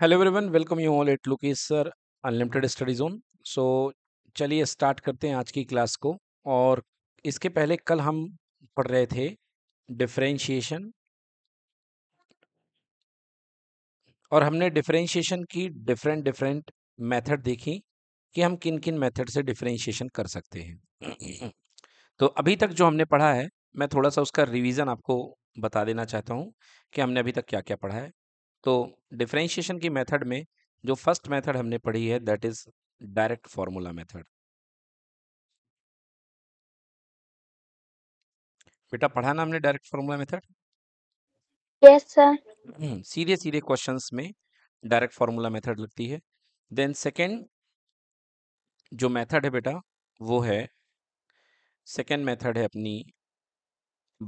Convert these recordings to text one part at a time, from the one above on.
Hello everyone welcome you all at is sir unlimited study zone so चलिए start करते हैं आज की क्लास को और इसके पहले कल हम पढ़ रहे थे डिफरेंशिएशन और हमने डिफ्रेंशिएशन की डिफरेंट डिफरेंट मेथड देखी कि हम किन किन मेथड से डिफ्रेंशिएशन कर सकते हैं तो अभी तक जो हमने पढ़ा है मैं थोड़ा सा उसका रिविज़न आपको बता देना चाहता हूँ कि हमने अभी तक क्या क्या पढ़ा है तो डिफ्रेंशिएशन की मेथड में जो फर्स्ट मेथड हमने पढ़ी है that is direct formula method बेटा पढ़ा ना हमने direct formula method yes sir सीधे सीधे क्वेश्चंस में डायरेक्ट फार्मूला मेथड लगती है देन सेकेंड जो मेथड है बेटा वो है सेकेंड मेथड है अपनी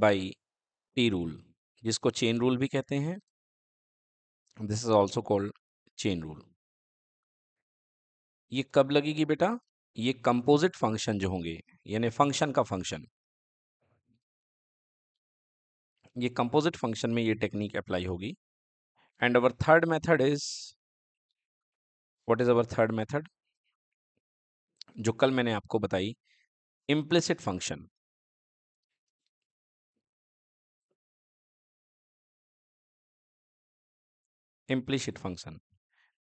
बाई टी रूल जिसको चेन रूल भी कहते हैं this is also called chain rule ये कब लगेगी बेटा ये कंपोजिट फंक्शन जो होंगे यानी फंक्शन का फंक्शन ये कंपोजिट फंक्शन में ये टेक्निक अप्लाई होगी and our third method is what is our third method जो कल मैंने आपको बताई इम्प्लिसिट फंक्शन इम्प्लिसिट फंक्शन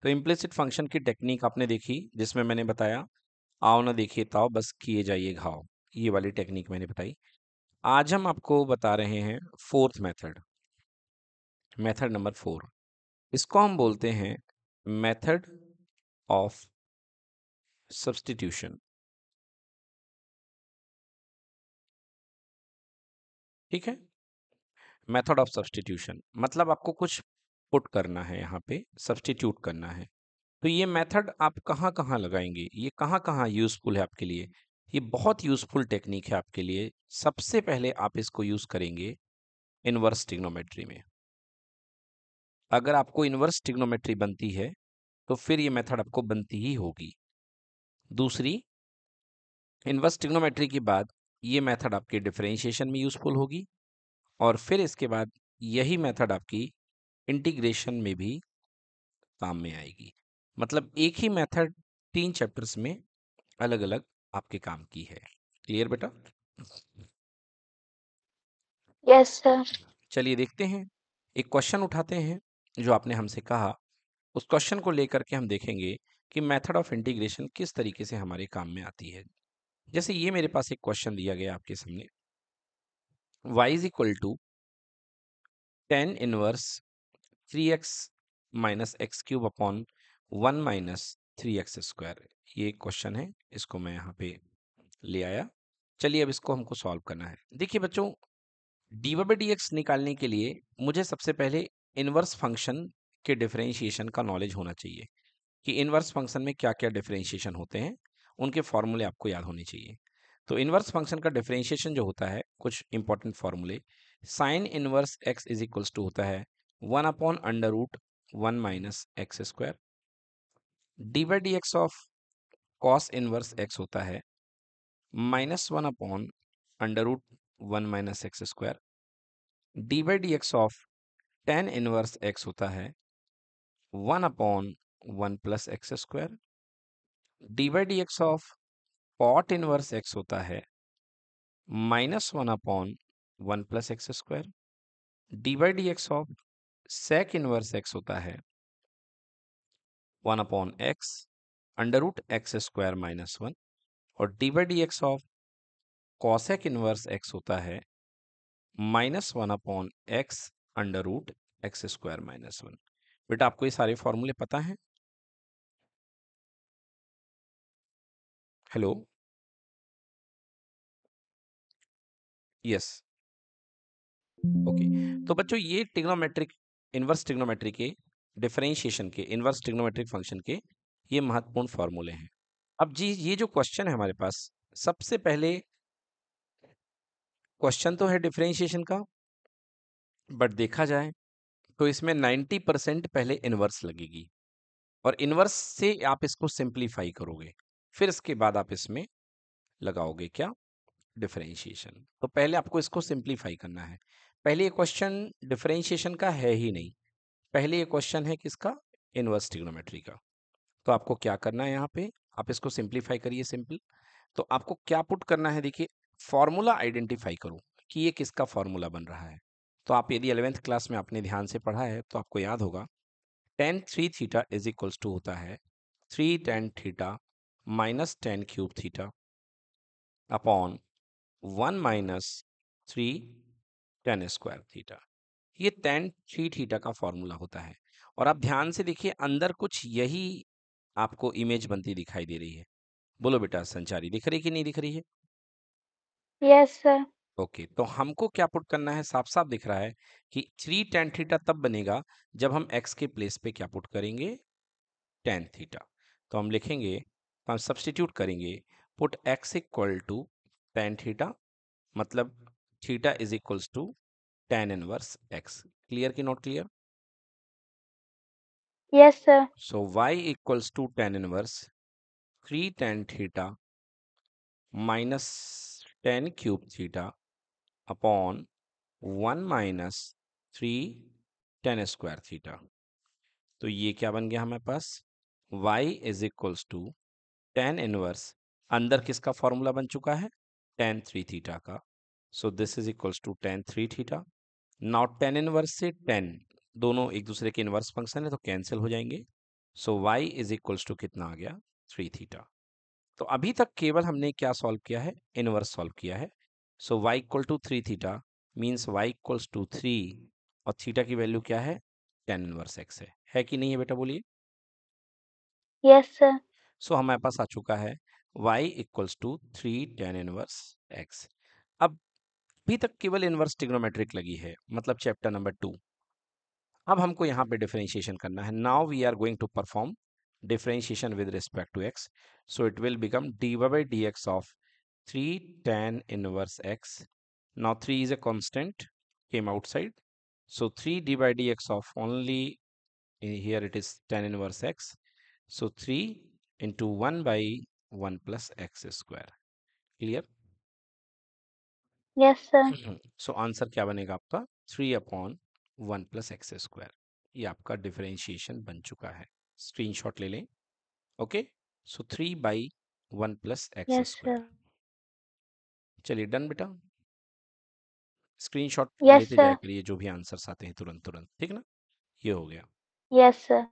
तो इम्प्लिसिट फंक्शन की टेक्निक आपने देखी जिसमें मैंने बताया आओ ना देखिए ताओ बस किए जाइए घाव ये वाली टेक्निक मैंने बताई आज हम आपको बता रहे हैं fourth method method number four इसको हम बोलते हैं मेथड ऑफ सब्सटीट्यूशन ठीक है मेथड ऑफ सब्सटीट्यूशन मतलब आपको कुछ पुट करना है यहाँ पे सब्सटीट्यूट करना है तो ये मेथड आप कहाँ कहाँ लगाएंगे ये कहाँ कहाँ यूज़फुल है आपके लिए ये बहुत यूज़फुल टेक्निक है आपके लिए सबसे पहले आप इसको यूज़ करेंगे इनवर्स टिग्नोमेट्री में अगर आपको इनवर्स टिग्नोमेट्री बनती है तो फिर ये मेथड आपको बनती ही होगी दूसरी इनवर्स टिग्नोमेट्री के बाद ये मेथड आपके डिफरेंशिएशन में यूज़फुल होगी और फिर इसके बाद यही मेथड आपकी इंटीग्रेशन में भी काम में आएगी मतलब एक ही मेथड तीन चैप्टर्स में अलग अलग आपके काम की है क्लियर बेटा यस सर चलिए देखते हैं एक क्वेश्चन उठाते हैं जो आपने हमसे कहा उस क्वेश्चन को लेकर के हम देखेंगे कि मेथड ऑफ इंटीग्रेशन किस तरीके से हमारे काम में आती है जैसे ये मेरे पास एक क्वेश्चन दिया गया आपके सामने y is equal to tan inverse three x minus x cube upon one minus three x square ये क्वेश्चन है इसको मैं यहाँ पे ले आया चलिए अब इसको हमको सॉल्व करना है देखिए बच्चों डी वाई डी एक्स निकालने के लिए मुझे सबसे पहले इनवर्स फंक्शन के डिफरेंशिएशन का नॉलेज होना चाहिए कि इनवर्स फंक्शन में क्या क्या डिफरेंशिएशन होते हैं उनके फॉर्मूले आपको याद होने चाहिए तो इनवर्स फंक्शन का डिफरेंशिएशन जो होता है कुछ इंपॉर्टेंट फॉर्मूले sine inverse x is equals to होता है one upon under root one minus x square d by d x of cos inverse x होता है minus one upon under root one minus x square d by d x of tan inverse x होता है one upon one plus x square d by d x of cot inverse x होता है minus one upon one plus x square d by d x of sec inverse x होता है one upon x under root x square minus one और d by d x of cosec inverse x होता है minus one upon x under root x square minus one बेटा आपको ये सारे फॉर्मूले पता हैं हेलो यस ओके तो बच्चों ये ट्रिग्नोमेट्रिक इन्वर्स टिग्नोमेट्री के डिफरेंशिएशन के इन्वर्स टिग्नोमेट्रिक फंक्शन के ये महत्वपूर्ण फॉर्मूले हैं अब जी ये जो क्वेश्चन है हमारे पास सबसे पहले क्वेश्चन तो है डिफरेंशिएशन का बट देखा जाए तो इसमें 90 परसेंट पहले इन्वर्स लगेगी और इन्वर्स से आप इसको सिंप्लीफाई करोगे फिर इसके बाद आप इसमें लगाओगे क्या डिफरेंशिएशन तो पहले आपको इसको सिंप्लीफाई करना है पहले ये क्वेश्चन डिफ्रेंशिएशन का है ही नहीं पहले ये क्वेश्चन है किसका इनवर्स ट्रिग्नोमेट्री का तो आपको क्या करना है यहाँ पे आप इसको सिंप्लीफाई करिए सिंपल तो आपको क्या पुट करना है देखिए फॉर्मूला आइडेंटिफाई करो कि ये किसका फॉर्मूला बन रहा है तो आप यदि अलेवेंथ क्लास में आपने ध्यान से पढ़ा है तो आपको याद होगा tan three theta is equals to होता है three tan theta minus tan cube theta upon one minus three tan square theta ये टेन थ्री थीटा का फॉर्मूला होता है और आप ध्यान से देखिए अंदर कुछ यही आपको इमेज बनती दिखाई दे रही है बोलो बेटा संचारी दिख रही कि नहीं दिख रही है यस सर ओके तो हमको क्या पुट करना है साफ साफ दिख रहा है कि थ्री टेन थीटा तब बनेगा जब हम एक्स के प्लेस पे क्या पुट करेंगे टेन थीटा तो हम लिखेंगे तो हम सब्सटीट्यूट करेंगे put x equal to tan theta मतलब theta is equals to tan inverse x clear की not clear yes sir so y equals to tan inverse three tan theta minus tan cube theta upon one minus three tan square theta तो ये क्या बन गया हमारे पास y is equals to tan inverse अंदर किसका फॉर्मूला बन चुका है टेन थ्री थीटा का so this is equals to tan three theta now tan inverse से टेन दोनों एक दूसरे के इनवर्स फंक्शन है तो कैंसिल हो जाएंगे so Y is equals to कितना आ गया थ्री थीटा तो अभी तक केवल हमने क्या सॉल्व किया है इनवर्स सॉल्व किया है so y equal to three theta means y equals to three और थीटा की वैल्यू क्या है टेन इनवर्स एक्स है है कि नहीं है बेटा बोलिए यस सर सो हमारे पास आ चुका है y equals to three tan inverse x अभी तक केवल इनवर्स ट्रिग्नोमेट्रिक लगी है मतलब चैप्टर नंबर टू अब हमको यहाँ पे डिफ्रेंशिएशन करना है now we are going to perform differentiation with respect to x so it will become d by d x of three tan inverse x now three is a constant came outside so three d by d x of only here it is tan inverse x so three into one by one plus x square clear yes sir hmm, so answer क्या बनेगा आपका three upon one plus x square ये आपका differentiation बन चुका है screenshot ले लें okay so three by one plus x square चलिए डन बेटा स्क्रीनशॉट लेते जाए के लिए जो भी आंसर्स आते हैं तुरंत तुरंत ठीक ना ये हो गया यस सर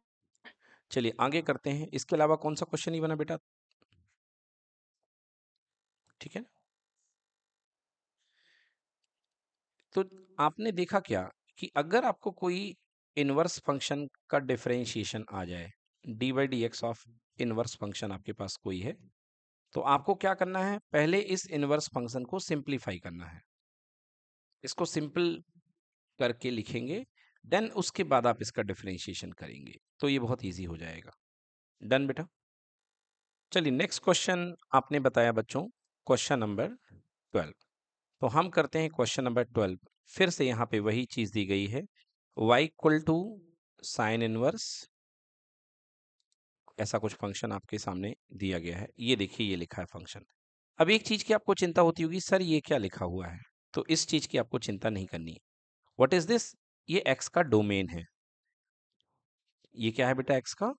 चलिए आगे करते हैं इसके अलावा कौन सा क्वेश्चन ही बना बेटा ठीक है ना तो आपने देखा क्या कि अगर आपको कोई इनवर्स फंक्शन का डिफ्रेंशिएशन आ जाए d by d x of inverse function आपके पास कोई है तो आपको क्या करना है पहले इस इनवर्स फंक्शन को सिंप्लीफाई करना है इसको सिंपल करके लिखेंगे देन उसके बाद आप इसका डिफरेंशिएशन करेंगे तो ये बहुत ईजी हो जाएगा डन बेटा चलिए नेक्स्ट क्वेश्चन आपने बताया बच्चों क्वेश्चन नंबर ट्वेल्व तो हम करते हैं क्वेश्चन नंबर ट्वेल्व फिर से यहाँ पे वही चीज़ दी गई है y equal to sine inverse ऐसा कुछ फंक्शन आपके सामने दिया गया है ये देखिए ये लिखा है फंक्शन अब एक चीज़ की आपको चिंता होती होगी सर ये क्या लिखा हुआ है तो इस चीज़ की आपको चिंता नहीं करनी है वट इज़ दिस ये x का डोमेन है ये क्या है बेटा x का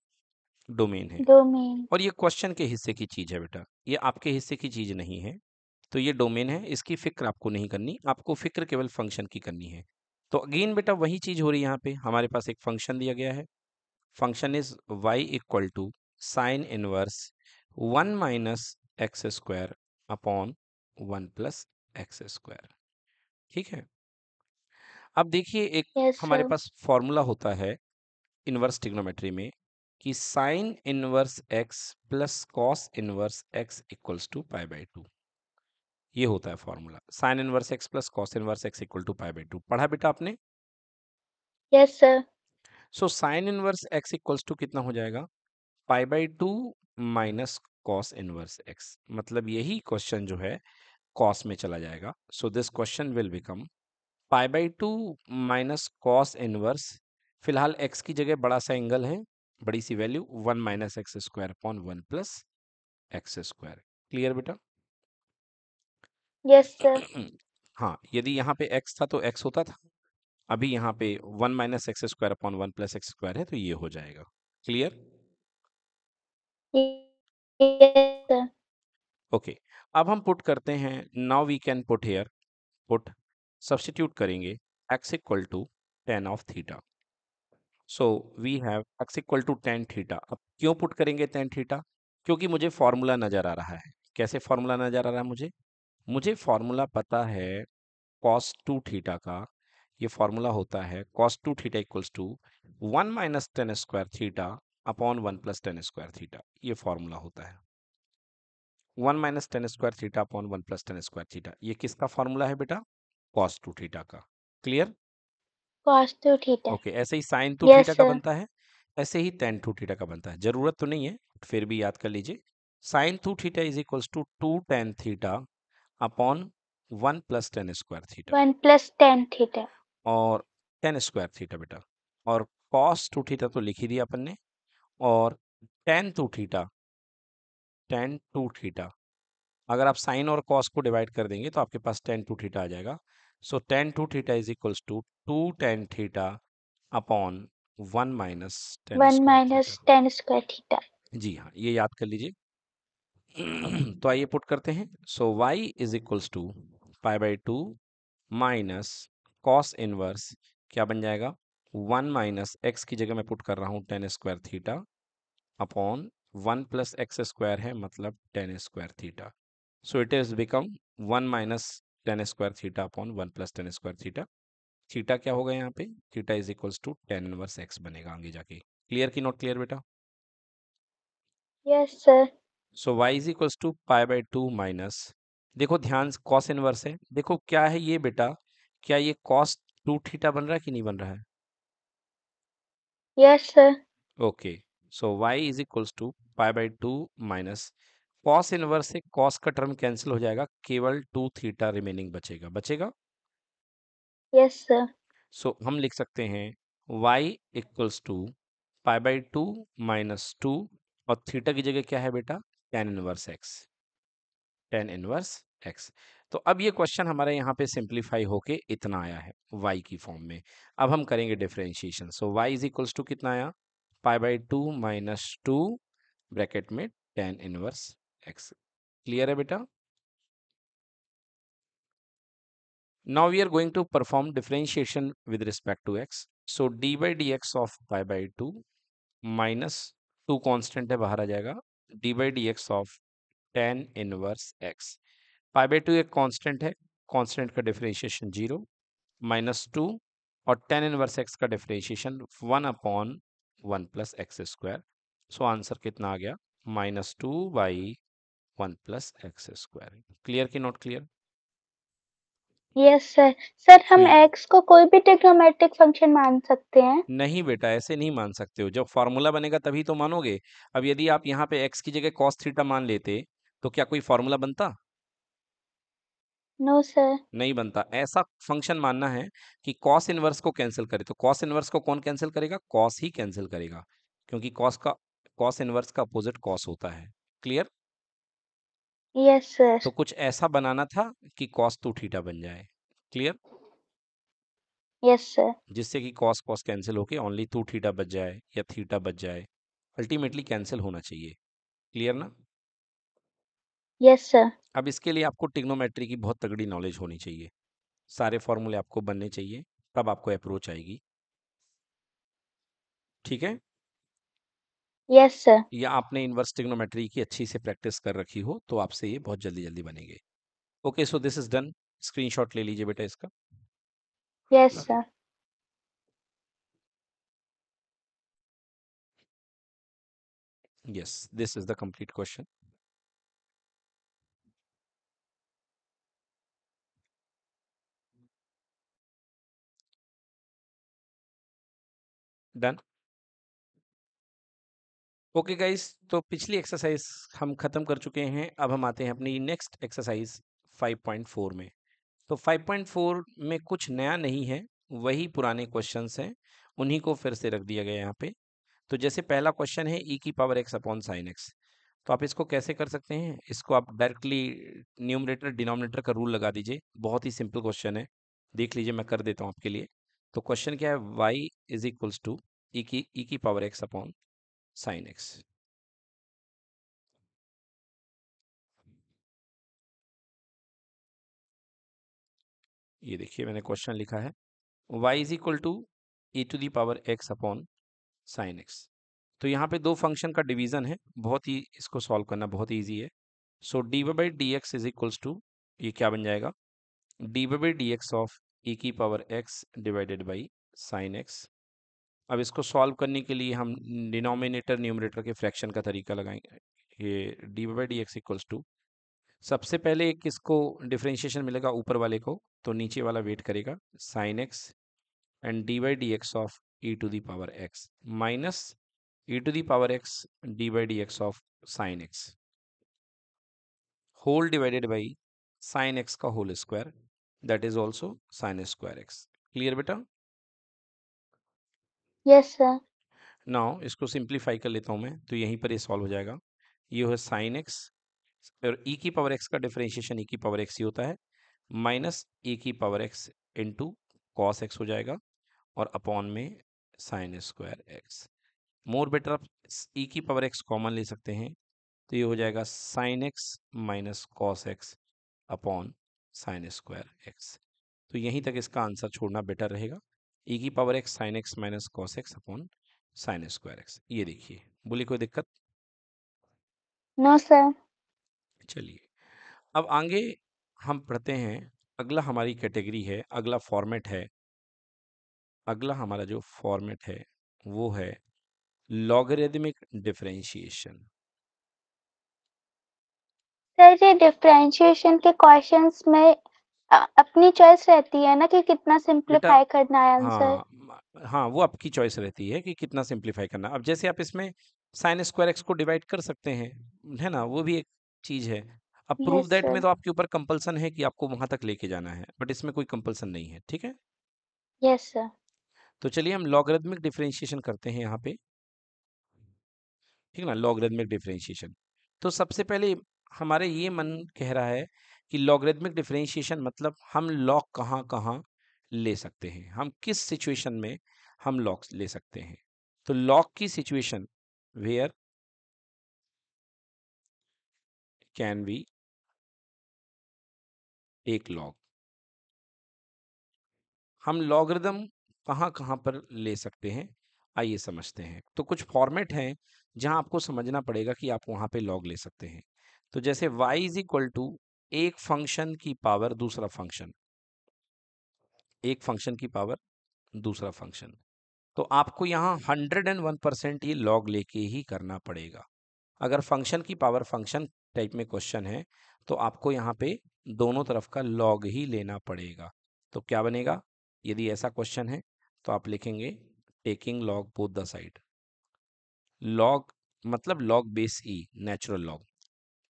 डोमेन है डोमेन और ये क्वेश्चन के हिस्से की चीज़ है बेटा ये आपके हिस्से की चीज़ नहीं है तो ये डोमेन है इसकी फिक्र आपको नहीं करनी आपको फिक्र केवल फंक्शन की करनी है तो अगेन बेटा वही चीज़ हो रही है यहाँ पे हमारे पास एक फंक्शन दिया गया है function is y equal to sine inverse one minus x square upon one plus x square ठीक है अब देखिए एक yes, हमारे पास फॉर्मूला होता है इनवर्स टिग्नोमेट्री में कि sine inverse x plus cos inverse x equals to pi by two ये होता है formula sine inverse x plus cos inverse x equal to pi by two पढ़ा बेटा आपने yes sir so sine inverse x equals to कितना हो जाएगा pi by two minus cos inverse x मतलब यही question जो है कॉस में चला जाएगा so this question will become pi by two minus cos inverse फिलहाल एक्स की जगह बड़ा सा एंगल है बड़ी सी value one minus x square upon one plus x square clear बेटा यस सर हाँ यदि यहाँ पे x था तो x होता था अभी यहाँ पे one minus x square upon one plus x square है तो ये हो जाएगा क्लियर ओके okay. अब हम पुट करते हैं now we can put here put substitute करेंगे x equal to tan of theta so we have x equal to tan theta अब क्यों पुट करेंगे टेन थीटा क्योंकि मुझे फॉर्मूला नज़र आ रहा है कैसे फॉर्मूला नज़र आ रहा है मुझे मुझे फॉर्मूला पता है कॉस टू थीटा का ये फॉर्मूला होता है cos two theta equals to one minus tan square theta upon one plus tan square theta ये फॉर्मूला होता है one minus tan square theta upon one plus tan square theta ये किसका फॉर्मूला है बेटा कॉस टू थीटा का clear cos two theta okay ऐसे ही साइन टू थीटा का बनता है ऐसे ही टेन टू थीटा का बनता है जरूरत तो नहीं है फिर भी याद कर लीजिए sine two theta is equals to two tan theta upon one plus tan square theta one plus tan theta और टेन स्क्वायर थीटा बेटा और कॉस टू थीटा तो लिख ही दिया अपन ने और tan two theta tan two theta अगर आप साइन और कॉस को डिवाइड कर देंगे तो आपके पास टेन टू थीटा आ जाएगा so tan two theta is equals to two tan theta upon one minus one minus tan square theta जी हाँ ये याद कर लीजिए तो आइए पुट करते हैं so Y is equals to pi by two minus cos inverse क्या बन जाएगा वन माइनस एक्स की जगह मैं पुट कर रहा हूँ tan square theta upon one plus x square है मतलब tan square theta so it is become one minus tan square theta upon one plus tan square theta theta क्या होगा यहाँ पे theta is equals to tan inverse x बनेगा आगे जाके clear की नॉट क्लियर बेटा yes sir so y is equals to pi by two minus देखो ध्यान कॉस इनवर्स है देखो क्या है ये बेटा क्या ये कॉस टू थीटा बन रहा है कि नहीं बन रहा है yes sir okay so y is equals to pi by two minus cos inverse से कॉस का टर्म कैंसिल हो जाएगा केवल टू थीटा रिमेनिंग बचेगा बचेगा यस सर सो हम लिख सकते हैं y equals to pi by two minus two और थीटा की जगह क्या है बेटा tan inverse x tan inverse x तो अब ये क्वेश्चन हमारे यहाँ पे सिंप्लीफाई होके इतना आया है वाई की फॉर्म में अब हम करेंगे differentiation so Y is equals to कितना आया pi by two minus two bracket में टेन इनवर्स एक्स क्लियर है बेटा now we are going to perform differentiation with respect to x so d by d x of pi by two minus two constant है बाहर आ जाएगा d by d x of tan inverse x pi by two एक constant है constant का differentiation zero minus two और tan inverse x का differentiation one upon one plus x square so answer कितना आ गया minus two by one plus x square clear की not clear yes sir sir हम x को कोई भी ट्रिग्नोमेट्रिक फंक्शन मान सकते हैं नहीं बेटा ऐसे नहीं मान सकते हो जब फार्मूला बनेगा तभी तो मानोगे अब यदि आप यहाँ पे एक्स की जगह कॉस थीटा मान लेते तो क्या कोई फार्मूला बनता नो सर नहीं बनता ऐसा फंक्शन मानना है कि कॉस इनवर्स को कैंसिल करे तो कॉस इनवर्स को कौन कैंसिल करेगा कॉस ही कैंसिल करेगा क्योंकि कॉस का कॉस इनवर्स का अपोजिट कॉस होता है क्लियर यस सर तो कुछ ऐसा बनाना था कि cos टू थीटा बन जाए क्लियर यस सर जिससे कि cos cos कैंसिल होके ओनली टू थीटा बच जाए या थीटा बच जाए अल्टीमेटली कैंसिल होना चाहिए क्लियर ना यस सर अब इसके लिए आपको ट्रिग्नोमेट्री की बहुत तगड़ी नॉलेज होनी चाहिए सारे फॉर्मूले आपको बनने चाहिए तब आपको अप्रोच आएगी ठीक है यस सर या आपने इन्वर्स ट्रिग्नोमेट्री की अच्छी से प्रैक्टिस कर रखी हो तो आपसे ये बहुत जल्दी जल्दी बनेंगे okay so this is done screenshot ले लीजिए बेटा इसका yes sir yes this is the complete question done okay guys तो पिछली एक्सरसाइज हम ख़त्म कर चुके हैं अब हम आते हैं अपनी नेक्स्ट एक्सरसाइज 5.4 में तो 5.4 में कुछ नया नहीं है वही पुराने क्वेश्चंस हैं उन्हीं को फिर से रख दिया गया यहाँ पे तो जैसे पहला क्वेश्चन है ई e की power x upon sine x तो आप इसको कैसे कर सकते हैं इसको आप डायरेक्टली न्यूमरेटर डिनोमिनेटर का रूल लगा दीजिए बहुत ही सिंपल क्वेश्चन है देख लीजिए मैं कर देता हूँ आपके लिए तो क्वेश्चन क्या है y is equals to e की ई e की power x upon sine x ये देखिए मैंने क्वेश्चन लिखा है y is equal to e to the power x upon sine x तो यहाँ पे दो फंक्शन का डिवीजन है बहुत ही इसको सॉल्व करना बहुत ईजी है so d by d x is equals to ये क्या बन जाएगा d by d x of e की power x divided by sine x अब इसको सॉल्व करने के लिए हम डिनोमिनेटर न्यूमरेटर के फ्रैक्शन का तरीका लगाएंगे ये d by d x equals to सबसे पहले एक इसको डिफ्रेंशिएशन मिलेगा ऊपर वाले को तो नीचे वाला वेट करेगा sine x and d by d x of e to the power x minus e to the power x d by d x of sine x whole divided by sine x का whole square that is also sine square x clear बेटा yes sir now इसको simplify कर लेता हूँ मैं तो यहीं पर ये सॉल्व हो जाएगा ये हो साइन एक्स और ई e की पावर एक्स का डिफ्रेंशिएशन ई e की पावर एक्स ही होता है माइनस ई e की power x into cos x हो जाएगा और अपॉन में sine square x more better आप ई की पावर एक्स कॉमन ले सकते हैं तो ये हो जाएगा sine x minus cos x upon sine square x तो यहीं तक इसका आंसर छोड़ना बेटर रहेगा ई e की power x sine x minus cos x upon sine square x ये देखिए बोली कोई दिक्कत नो सर चलिए अब आगे हम पढ़ते हैं अगला हमारी कैटेगरी है अगला फॉर्मेट है अगला हमारा जो फॉर्मेट है वो है लॉगरिदमिक डिफरेंशिएशन सर ये डिफरेंशिएशन के क्वेश्चंस में अपनी चॉइस रहती है ना कि कितना बेटा तो करना है आंसर हाँ म- हाँ वो आपकी चॉइस रहती है कि कितना सिंप्लीफाई करना अब जैसे आप इसमें साइन स्क्वायर एक्स को डिवाइड कर सकते हैं है ना वो भी एक चीज है अब प्रूव यस दैट में तो आपके ऊपर कंपल्सन है कि आपको वहां तक लेके जाना है बट इसमें कोई कंपल्सन नहीं है ठीक है यस सर तो चलिए हम लॉगरिथमिक डिफरेंशिएशन करते हैं यहाँ पे ठीक है ना लॉगरिथमिक डिफरेंशिएशन तो सबसे पहले हमारे ये मन कह रहा है कि लॉगरिथमिक डिफ्रेंशिएशन मतलब हम लॉग कहाँ कहाँ ले सकते हैं हम किस सिचुएशन में हम लॉग ले सकते हैं तो लॉग की सिचुएशन वेयर कैन बी एक लॉग हम लॉगरिदम कहाँ कहाँ पर ले सकते हैं आइए समझते हैं तो कुछ फॉर्मेट हैं जहाँ आपको समझना पड़ेगा कि आप वहाँ पे लॉग ले सकते हैं तो जैसे y इज इक्वल टू एक फंक्शन की पावर दूसरा फंक्शन एक फंक्शन की पावर दूसरा फंक्शन तो आपको यहाँ हंड्रेड एंड वन परसेंट ये लॉग लेके ही करना पड़ेगा अगर फंक्शन की पावर फंक्शन टाइप में क्वेश्चन है तो आपको यहाँ पे दोनों तरफ का लॉग ही लेना पड़ेगा तो क्या बनेगा यदि ऐसा क्वेश्चन है तो आप लिखेंगे taking log both the side log मतलब log base e natural log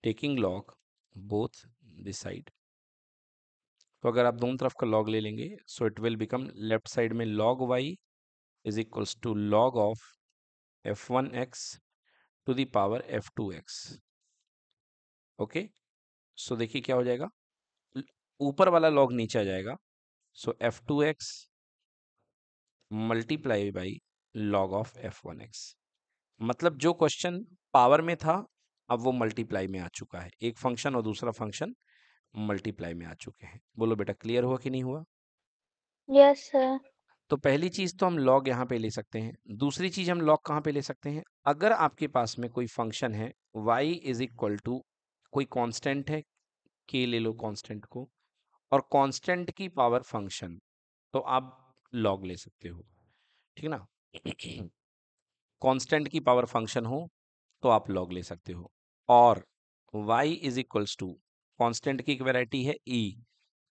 taking log both this side तो अगर आप दोनों तरफ का लॉग ले लेंगे so it will become left side में log y is equals to log of f one x to the power f two x okay so देखिए क्या हो जाएगा ऊपर वाला लॉग नीचे आ जाएगा so f two x multiply by log of f one x मतलब जो क्वेश्चन पावर में था अब वो मल्टीप्लाई में आ चुका है एक फंक्शन और दूसरा फंक्शन मल्टीप्लाई में आ चुके हैं बोलो बेटा क्लियर हुआ कि नहीं हुआ यस yes, सर तो पहली चीज तो हम लॉग यहाँ पे ले सकते हैं दूसरी चीज हम लॉग कहाँ पे ले सकते हैं अगर आपके पास में कोई फंक्शन है y इज इक्वल टू कोई कांस्टेंट है k ले लो कांस्टेंट को और कांस्टेंट की पावर फंक्शन तो आप लॉग ले सकते हो ठीक ना कांस्टेंट की पावर फंक्शन हो तो आप लॉग ले सकते हो और y is equals to constant की एक वैरायटी है ई e.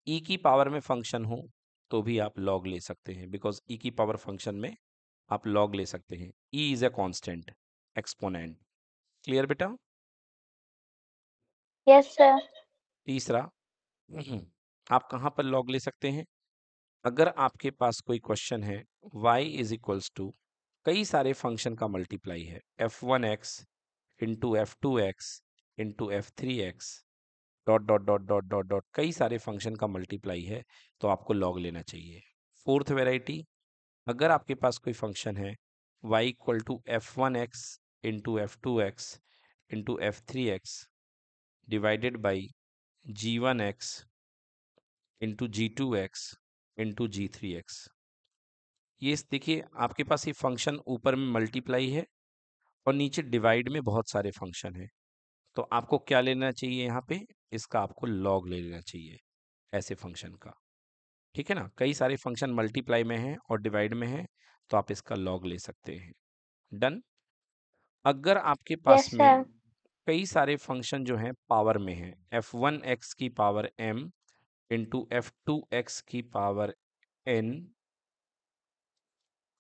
ई e की पावर में फंक्शन हो तो भी आप लॉग ले सकते हैं बिकॉज ई e की पावर फंक्शन में आप लॉग ले सकते हैं e is a constant exponent clear बेटा यस सर तीसरा हम्म, आप कहाँ पर लॉग ले सकते हैं अगर आपके पास कोई क्वेश्चन है y इज इक्वल्स टू कई सारे फंक्शन का मल्टीप्लाई है f one x into f two x into f three x dot dot dot dot dot dot कई सारे फंक्शन का मल्टीप्लाई है तो आपको लॉग लेना चाहिए फोर्थ वेराइटी अगर आपके पास कोई फंक्शन है y equal to f one x into f two x into f three x divided by g one x into g two x into g three x ये देखिए आपके पास ये फंक्शन ऊपर में मल्टीप्लाई है और नीचे डिवाइड में बहुत सारे फंक्शन हैं तो आपको क्या लेना चाहिए यहाँ पे इसका आपको लॉग ले लेना चाहिए ऐसे फंक्शन का ठीक है ना कई सारे फंक्शन मल्टीप्लाई में हैं और डिवाइड में हैं तो आप इसका लॉग ले सकते हैं डन अगर आपके पास yes, में कई सारे फंक्शन जो हैं पावर में हैं एफ वन एक्स की power m into f two x की power n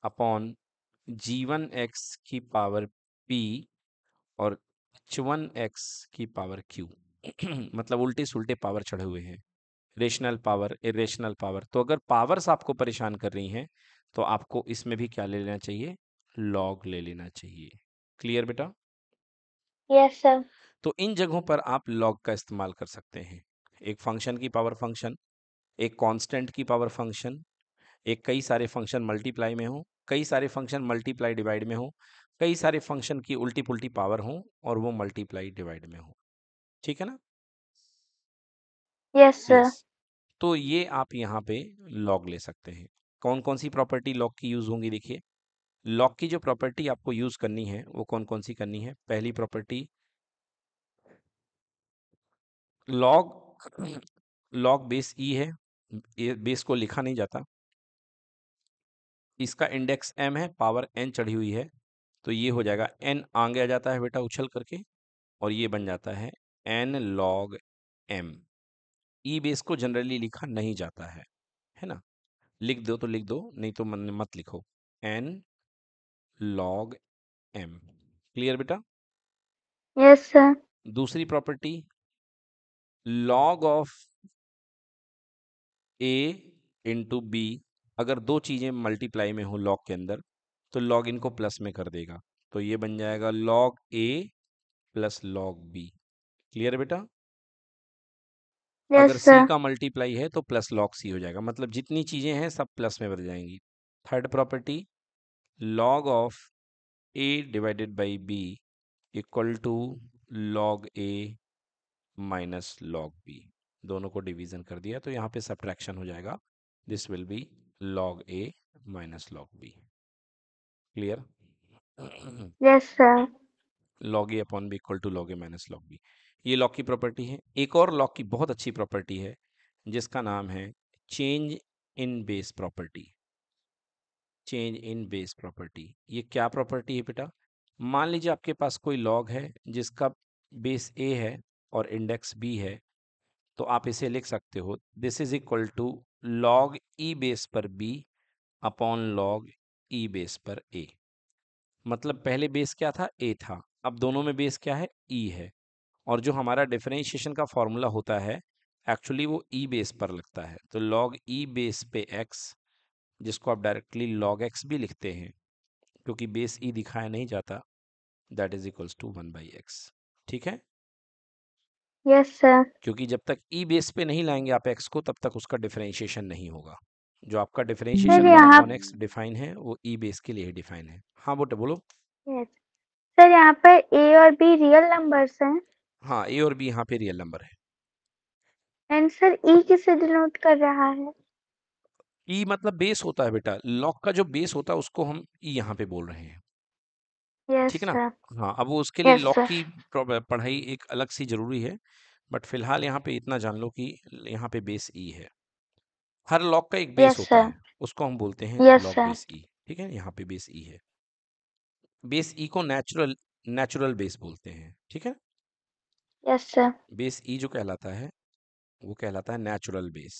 upon g one x की पावर पी और एच वन एक्स की पावर क्यू मतलब उल्टे सुलटे पावर चढ़े हुए हैं रेशनल पावर इरेशनल पावर तो अगर पावर्स आपको परेशान कर रही हैं तो आपको इसमें भी क्या ले लेना चाहिए लॉग ले लेना चाहिए क्लियर बेटा यस सर तो इन जगहों पर आप लॉग का इस्तेमाल कर सकते हैं एक फंक्शन की पावर फंक्शन एक कांस्टेंट की पावर फंक्शन एक कई सारे फंक्शन मल्टीप्लाई में हो कई सारे फंक्शन मल्टीप्लाई डिवाइड में हो कई सारे फंक्शन की उल्टी पुल्टी पावर हो और वो मल्टीप्लाई डिवाइड में हो ठीक है ना यस सर yes. तो ये आप यहाँ पे लॉग ले सकते हैं कौन कौन सी प्रॉपर्टी लॉग की यूज़ होंगी देखिए लॉग की जो प्रॉपर्टी आपको यूज़ करनी है वो कौन कौन सी करनी है पहली property log log base e है बेस को लिखा नहीं जाता इसका इंडेक्स एम है पावर एन चढ़ी हुई है तो ये हो जाएगा एन आगे आ जाता है बेटा उछल करके और ये बन जाता है n log m e base को जनरली लिखा नहीं जाता है है ना लिख दो तो लिख दो नहीं तो मत लिखो एन लॉग एम क्लियर बेटा यस सर दूसरी property log of a into b अगर दो चीज़ें मल्टीप्लाई में हो लॉग के अंदर तो लॉग इनको प्लस में कर देगा तो ये बन जाएगा log a plus log b clear बेटा yes, अगर सी का मल्टीप्लाई है तो प्लस लॉग सी हो जाएगा मतलब जितनी चीजें हैं सब प्लस में बदल जाएंगी third property log of a divided by b equal to log a minus log b दोनों को डिवीजन कर दिया तो यहाँ पे सब्ट्रैक्शन हो जाएगा this will be log a minus log b clear yes sir log a upon b equal to log a minus log b ये लॉक की प्रॉपर्टी है एक और लॉक की बहुत अच्छी प्रॉपर्टी है जिसका नाम है change in base property change in base property ये क्या प्रॉपर्टी है बेटा मान लीजिए आपके पास कोई लॉग है जिसका बेस ए है और इंडेक्स बी है तो आप इसे लिख सकते हो this is equal to log e base पर b upon log e base पर ए मतलब पहले बेस क्या था ए था अब दोनों में बेस क्या है ई e है और जो हमारा डिफरेंशिएशन का फॉर्मूला होता है एक्चुअली वो ई e बेस पर लगता है तो लॉग ई e बेस पे एक्स जिसको आप डायरेक्टली लॉग एक्स भी लिखते हैं क्योंकि बेस ई e दिखाया नहीं जाता that is equals to one by x ठीक है यस yes, सर क्योंकि जब तक ई e बेस पे नहीं लाएंगे आप एक्स को तब तक उसका डिफरेंशिएशन नहीं होगा जो आपका डिफरेंशिएशन अपॉन एक्स डिफाइन है वो ई e बेस के लिए डिफाइन है हाँ बोटे बोलो yes. सर यहाँ पर ए और बी रियल नंबर्स हैं हाँ ए और बी यहाँ पे रियल नंबर है आंसर ई e किसे डिनोट कर रहा है ई e मतलब बेस होता है बेटा लॉक का जो बेस होता है उसको हम ई e यहाँ पे बोल रहे हैं yes, ठीक है ना सर हाँ अब वो उसके लिए yes, लॉक की पढ़ाई एक अलग सी जरूरी है बट फिलहाल यहाँ पे इतना जान लो कि यहाँ पे बेस ई है हर लॉक का एक बेस yes, होता sir. है उसको हम बोलते हैं यस लॉक बेस ई ठीक है यहाँ पे बेस ई है बेस ई को नेचुरल नेचुरल बेस बोलते हैं ठीक है यस सर बेस ई जो कहलाता है वो कहलाता है नेचुरल बेस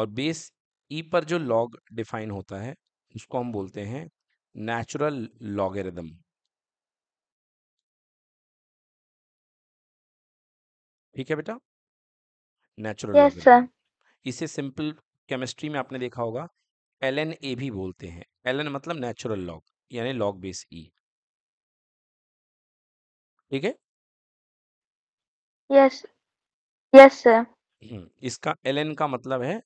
और बेस ई पर जो लॉग डिफाइन होता है उसको हम बोलते हैं नेचुरल लॉगरिदम ठीक है बेटा नेचुरल यस सर इसे सिंपल केमिस्ट्री में आपने देखा होगा एल एन ए भी बोलते हैं एल एन मतलब नेचुरल लॉग यानी लॉग बेस ई ठीक है यस यस सर हम्म, इसका ln का मतलब है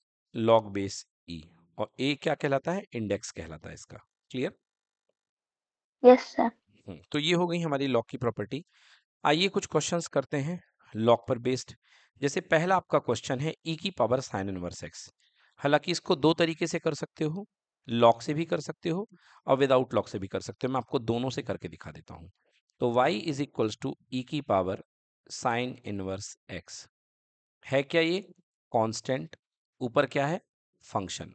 log बेस e और a क्या कहलाता है इंडेक्स कहलाता है इसका क्लियर यस सर हम्म, तो ये हो गई हमारी लॉग की प्रॉपर्टी आइए कुछ क्वेश्चंस करते हैं लॉग पर बेस्ड जैसे पहला आपका क्वेश्चन है e की पावर साइन इनवर्स x हालांकि इसको दो तरीके से कर सकते हो लॉग से भी कर सकते हो और विदाउट लॉग से भी कर सकते हो मैं आपको दोनों से करके दिखा देता हूँ तो y is equals to e की पावर साइन इनवर्स एक्स है क्या ये कांस्टेंट ऊपर क्या है फंक्शन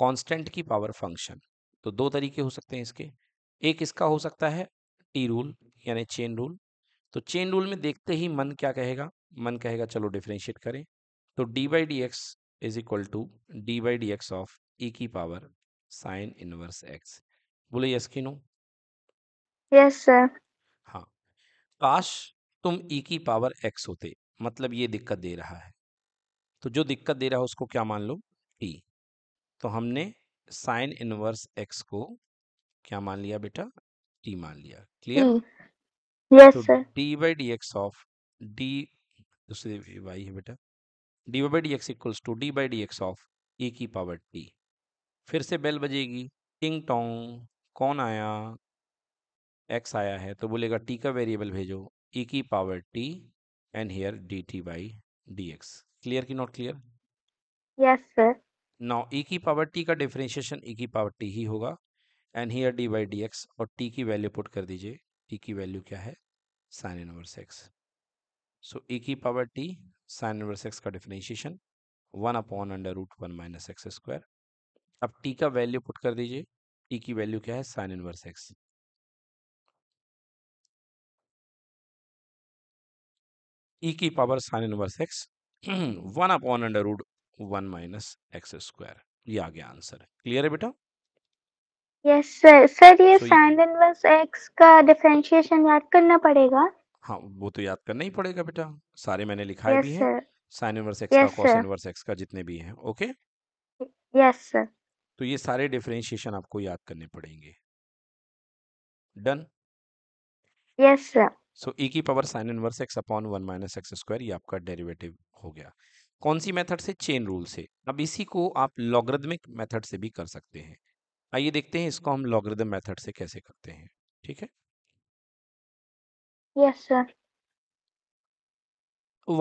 कांस्टेंट की पावर फंक्शन तो दो तरीके हो सकते हैं इसके एक इसका हो सकता है टी e रूल यानी चेन रूल तो चेन रूल में देखते ही मन क्या कहेगा मन कहेगा चलो डिफ्रेंशिएट करें तो d by d x is equal to d by d x of e की पावर साइन इनवर्स एक्स बोले यस की नो यस सर हाँ काश तुम ई की पावर एक्स होते मतलब ये दिक्कत दे रहा है तो जो दिक्कत दे रहा है उसको क्या मान लो ई e. तो हमने साइन इनवर्स एक्स को क्या मान लिया बेटा टी e मान लिया clear yes sir d by d x of d दूसरे वाई है बेटा d by d x equals to d by d x of e की पावर टी फिर से बेल बजेगी टिंग टोंग कौन आया एक्स आया है तो बोलेगा टी का वेरिएबल भेजो e की power t and here dt by dx clear की not clear yes sir now e की पावर t का डिफरेंशिएशन e की पावर t ही होगा and here d by d x और t की वैल्यू पुट कर दीजिए t e की वैल्यू क्या है sine inverse x so e की power t sine inverse x का differentiation one upon under root one minus x square अब t का वैल्यू पुट कर दीजिए t e की वैल्यू क्या है साइन इनवर्स एक्स ई की power sine inverse x one upon under root one minus x square ये आ गया आंसर है क्लियर है बेटा यस सर सर ये साइन इनवर्स एक्स का डिफरेंशिएशन याद करना पड़ेगा हाँ वो तो याद करना ही पड़ेगा बेटा सारे मैंने yes, भी है साइन इनवर्स एक्स का कॉस इनवर्स एक्स का जितने भी हैं ओके यस सर तो ये सारे डिफरेंशिएशन आपको याद करने पड़ेंगे done yes sir so so, e की power sine inverse x upon one minus x square ये आपका डेरिवेटिव हो गया कौन सी मेथड से चेन रूल से अब इसी को आप लॉगरिदमिक मेथड से भी कर सकते हैं आइए देखते हैं इसको हम लॉगरिदम मेथड से कैसे करते हैं ठीक है yes sir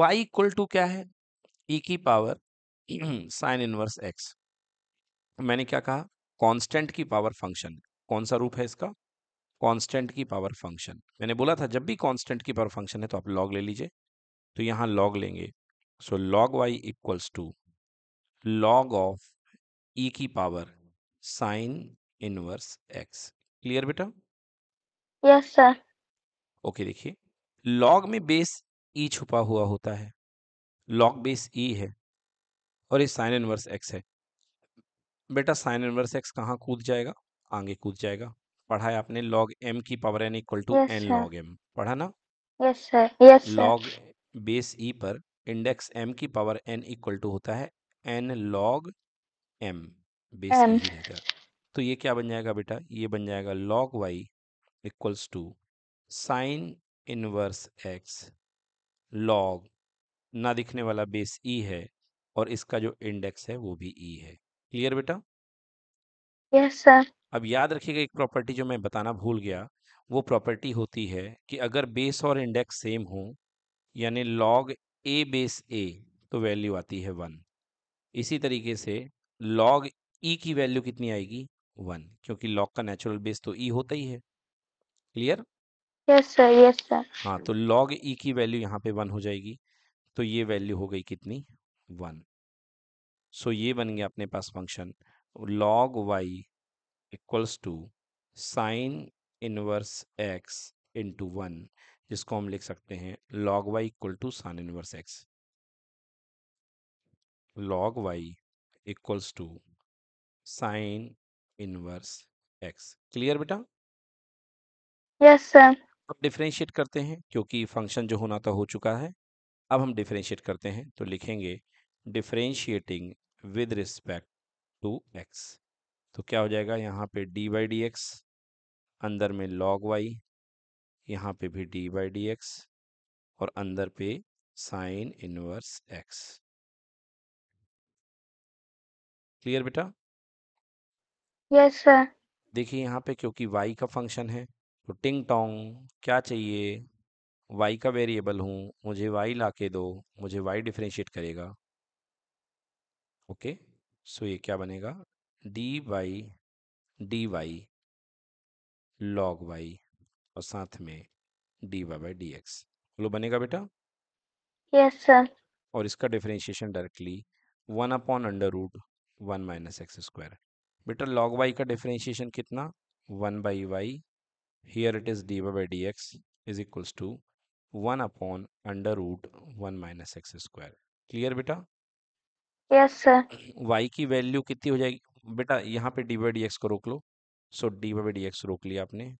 y equal to क्या है e की पावर साइन इनवर्स x मैंने क्या कहा कांस्टेंट की पावर फंक्शन कौन सा रूप है इसका कांस्टेंट की पावर फंक्शन मैंने बोला था जब भी कांस्टेंट की पावर फंक्शन है तो आप लॉग ले लीजिए तो यहाँ लॉग लेंगे so log y equals to log of e की power sine inverse x clear बेटा यस सर ओके देखिए लॉग में बेस ई e छुपा हुआ होता है लॉग बेस ई है और ये साइन इनवर्स एक्स है बेटा साइन इनवर्स एक्स कहाँ कूद जाएगा आगे कूद जाएगा पढ़ा है आपने log m की power n equal to yes n sir log m पढ़ा ना yes sir yes sir log base e पर इंडेक्स m की पावर n इक्वल टू होता है n log m base e m रहेगा तो ये क्या बन जाएगा बेटा ये बन जाएगा log y equals to sine inverse x log ना दिखने वाला बेस e है और इसका जो इंडेक्स है वो भी e है क्लियर बेटा यस सर अब याद रखिएगा एक प्रॉपर्टी जो मैं बताना भूल गया वो प्रॉपर्टी होती है कि अगर बेस और इंडेक्स सेम हो यानी लॉग ए बेस ए तो वैल्यू आती है वन इसी तरीके से लॉग ई e की वैल्यू कितनी आएगी वन क्योंकि लॉग का नेचुरल बेस तो ई e होता ही है clear yes sir yes sir हाँ तो लॉग ई e की वैल्यू यहाँ पे वन हो जाएगी तो ये वैल्यू हो गई कितनी वन सो so, ये बन गया अपने पास function log y equals to sine inverse x into one जिसको हम लिख सकते हैं log y equal to sine inverse x log y equals to sine inverse x clear बेटा यस सर अब डिफ्रेंशिएट करते हैं क्योंकि फंक्शन जो होना था हो चुका है अब हम डिफ्रेंशिएट करते हैं तो लिखेंगे differentiating with respect to x तो क्या हो जाएगा यहाँ पे डी बाई डी एक्स अंदर में लॉग वाई यहाँ पे भी डी बाई डी एक्स और अंदर पे साइन इनवर्स एक्स क्लियर बेटा यस सर देखिए यहाँ पे क्योंकि y का फंक्शन है तो टिंग टोंग क्या चाहिए y का वेरिएबल हूँ मुझे y ला के दो मुझे y डिफ्रेंशिएट करेगा ओके सो ये क्या बनेगा d y d y log y और साथ में d y by d x बोलो बनेगा बेटा यस सर और इसका differentiation directly one upon under root one minus x square बेटा लॉग वाई का डिफरेंशिएशन कितना one by y here it is d y by d x is equals to one upon under root one minus x square clear बेटा yes sir y की value कितनी हो जाएगी बेटा यहाँ पे डी बाई को रोक लो सो डी बाई डी रोक लिया आपने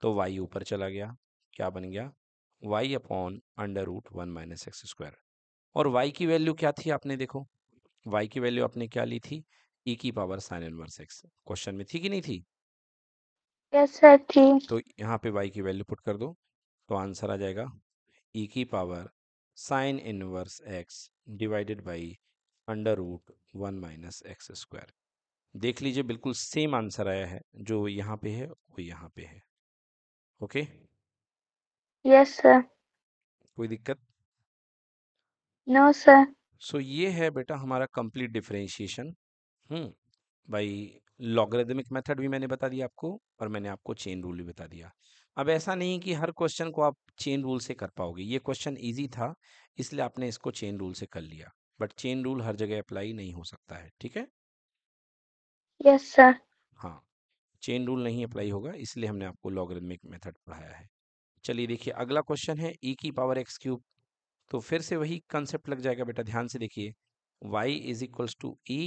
तो वाई ऊपर चला गया क्या बन गया y upon under root one minus x square और वाई की वैल्यू क्या थी आपने देखो वाई की वैल्यू आपने क्या ली थी ई e की power sine inverse x question में थी कि नहीं थी yes, तो यहाँ पे वाई की वैल्यू पुट कर दो तो आंसर आ जाएगा ई e की power sine inverse x divided by under root one minus x square देख लीजिए बिल्कुल सेम आंसर आया है जो यहाँ पे है वो यहाँ पे है ओके यस सर कोई दिक्कत नो सर सो ये है बेटा हमारा कंप्लीट डिफरेंशिएशन हम्म भाई लॉगरिदमिक मेथड भी मैंने बता दिया आपको और मैंने आपको चेन रूल भी बता दिया अब ऐसा नहीं कि हर क्वेश्चन को आप चेन रूल से कर पाओगे ये क्वेश्चन इजी था इसलिए आपने इसको चेन रूल से कर लिया बट चेन रूल हर जगह अप्लाई नहीं हो सकता है ठीक है यस सर हाँ चेन रूल नहीं अप्लाई होगा इसलिए हमने आपको लॉगरिथमिक मेथड पढ़ाया है चलिए देखिए अगला क्वेश्चन है ई e की पावर एक्स क्यूब तो फिर से वही कंसेप्ट लग जाएगा बेटा ध्यान से देखिए y is equals to e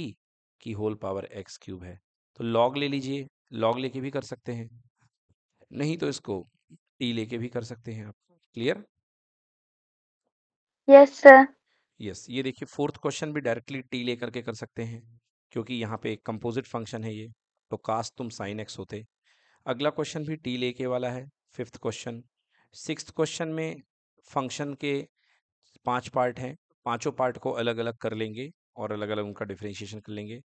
की होल पावर एक्स क्यूब है तो लॉग ले लीजिए लॉग लेके भी कर सकते हैं नहीं तो इसको टी e लेके भी कर सकते हैं आप क्लियर यस सर यस ये देखिए फोर्थ क्वेश्चन भी डायरेक्टली टी लेकर के कर सकते हैं क्योंकि यहाँ पे एक कंपोजिट फंक्शन है ये तो कास्ट तुम साइन एक्स होते अगला क्वेश्चन भी टी लेके वाला है फिफ्थ क्वेश्चन सिक्स क्वेश्चन में फंक्शन के पांच पार्ट हैं पांचों पार्ट को अलग अलग कर लेंगे और अलग अलग उनका डिफ्रेंशिएशन कर लेंगे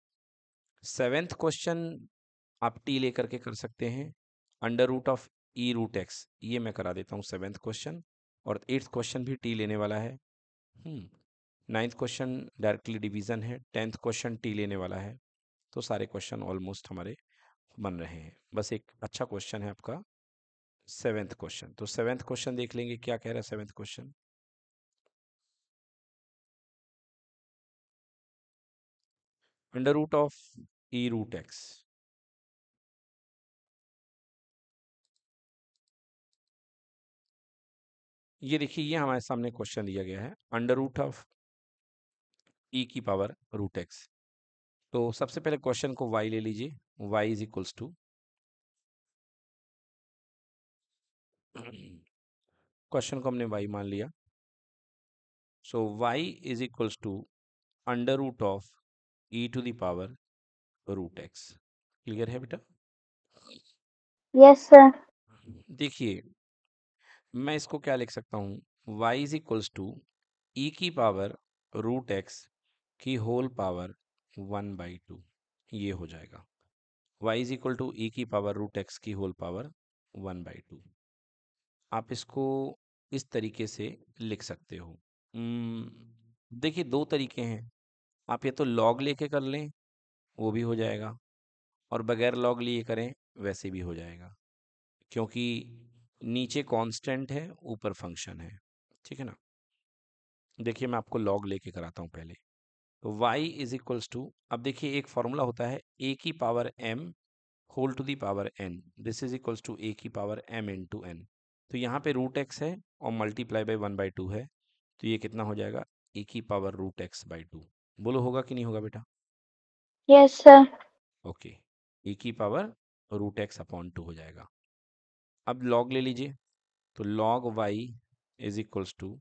सेवेंथ क्वेश्चन आप टी ले करके कर सकते हैं under root of e root x ये मैं करा देता हूँ सेवेंथ क्वेश्चन और एट्थ क्वेश्चन भी टी लेने वाला है hmm, ninth question directly division है टेंथ क्वेश्चन टी लेने वाला है तो सारे क्वेश्चन ऑलमोस्ट हमारे बन रहे हैं बस एक अच्छा क्वेश्चन है आपका सेवेंथ क्वेश्चन तो सेवेंथ क्वेश्चन देख लेंगे क्या कह रहा है seventh question under root of e root x ये देखिए ये हमारे सामने क्वेश्चन दिया गया है under root of e e की पावर रूट एक्स तो सबसे पहले क्वेश्चन को वाई ले लीजिए Y is equals to question को हमने वाई मान लिया so Y is equals to under root of e to the power root x clear है बेटा यस सर देखिए मैं इसको क्या लिख सकता हूँ y is equals to e की पावर रूट एक्स की whole power one by two ये हो जाएगा y is equal to e की पावर रूट एक्स की whole power one by two आप इसको इस तरीके से लिख सकते हो देखिए दो तरीके हैं आप ये तो लॉग लेके कर लें वो भी हो जाएगा और बगैर लॉग लिए करें वैसे भी हो जाएगा क्योंकि नीचे कांस्टेंट है ऊपर फंक्शन है ठीक है ना देखिए मैं आपको लॉग लेके कराता हूँ पहले वाई इज इक्वल्स टू अब देखिए एक फॉर्मूला होता है ए की power m whole to the power n this is equals to a की power m into n तो यहाँ पे रूट एक्स है और multiply by one by two है तो ये कितना हो जाएगा ए की power root x by two बोलो होगा कि नहीं होगा बेटा यस सर ओके a की power root x upon two हो जाएगा अब लॉग ले लीजिए तो log y is equals to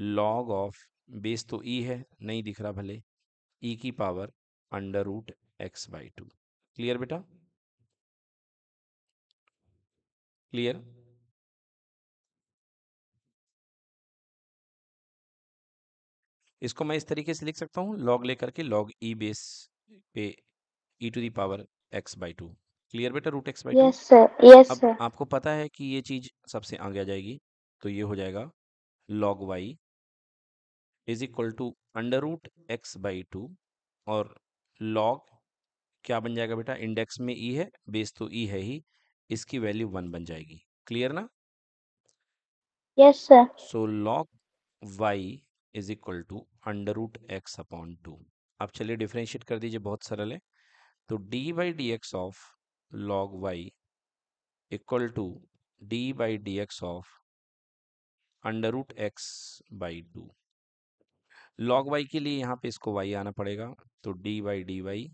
log of base तो ई e है नहीं दिख रहा भले ई e की power under root x by two clear बेटा क्लियर इसको मैं इस तरीके से लिख सकता हूं लॉग लेकर के लॉग ई बेस पे e to the power x by two clear बेटा root x by two yes अब आपको पता है कि ये चीज सबसे आगे आ जाएगी तो ये हो जाएगा log y is equal to under root x by two और लॉग क्या बन जाएगा बेटा इंडेक्स में ई e है बेस तो ई e है ही इसकी वैल्यू वन बन जाएगी क्लियर ना yes sir so log y is equal to under root x upon two आप चलिए डिफ्रेंशिएट कर दीजिए बहुत सरल है तो d by d x of log y equal to d by d x of under root x by two log y के लिए यहाँ पे इसको वाई आना पड़ेगा तो d y d y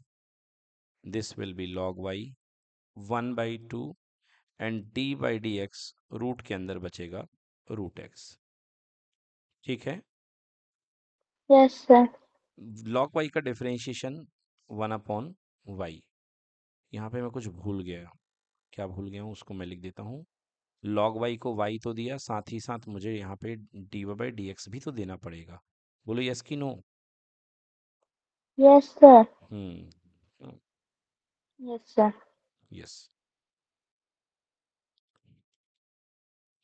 this will be log y one by two and d by d x root के अंदर बचेगा रूट एक्स ठीक है यस सर लॉग वाई का डिफरेंशिएशन वन अपॉन वाई यहाँ पे मैं कुछ भूल गया क्या भूल गया हूँ उसको मैं लिख देता हूँ लॉग वाई को वाई तो दिया साथ ही साथ मुझे यहाँ पे d y by d x भी तो देना पड़ेगा बोलो यस की no yes sir hmm yes sir yes